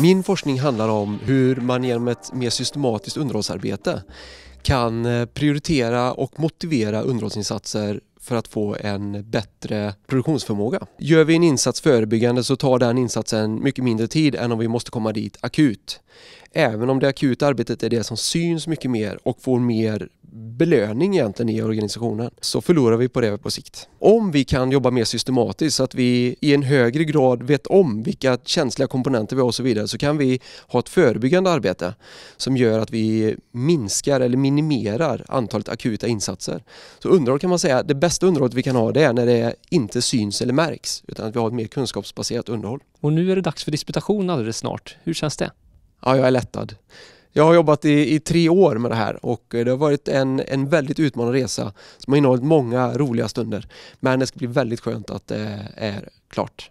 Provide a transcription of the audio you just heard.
Min forskning handlar om hur man genom ett mer systematiskt underhållsarbete kan eh, prioritera och motivera underhållsinsatser för att få en bättre produktionsförmåga. Gör vi en insats förebyggande så tar den insatsen mycket mindre tid än om vi måste komma dit akut. Även om det akuta arbetet är det som syns mycket mer och får mer belöning egentligen i organisationen så förlorar vi på det på sikt. Om vi kan jobba mer systematiskt så att vi i en högre grad vet om vilka känsliga komponenter vi har och så vidare så kan vi ha ett förebyggande arbete som gör att vi minskar eller minimerar antalet akuta insatser. Så underhåll kan man säga, det bästa underhållet vi kan ha det är när det inte syns eller märks utan att vi har ett mer kunskapsbaserat underhåll. Och nu är det dags för disputation alldeles snart. Hur känns det? Ja, jag är lättad. Jag har jobbat i, i tre år med det här och eh, det har varit en, en väldigt utmanande resa som har innehållit många roliga stunder. Men det ska bli väldigt skönt att det eh, är klart.